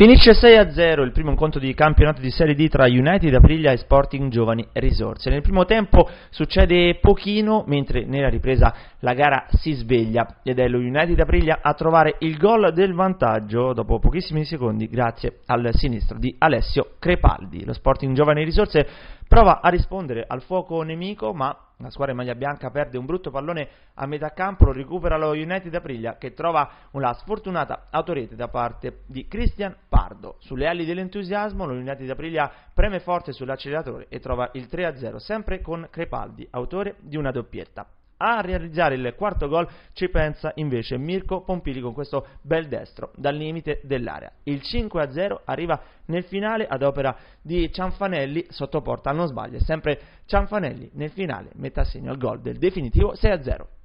Finisce 6-0 il primo incontro di campionato di Serie D tra United Aprilia e Sporting Giovani Risorse. Nel primo tempo succede pochino, mentre nella ripresa la gara si sveglia ed è lo United Aprilia a trovare il gol del vantaggio dopo pochissimi secondi grazie al sinistro di Alessio Crepaldi. Lo Sporting Giovani Risorse prova a rispondere al fuoco nemico, ma la squadra in maglia bianca perde un brutto pallone a metà campo, lo recupera lo United Aprilia che trova una sfortunata autorete da parte di Christian Lombardo. Sulle ali dell'entusiasmo, l'Unione di Aprilia preme forte sull'acceleratore e trova il 3-0 sempre con Crepaldi, autore di una doppietta. A realizzare il quarto gol ci pensa invece Mirko Pompili con questo bel destro dal limite dell'area. Il 5-0 arriva nel finale ad opera di Cianfanelli, sotto porta, non sbaglia, sempre Cianfanelli nel finale mette a segno il gol del definitivo 6-0.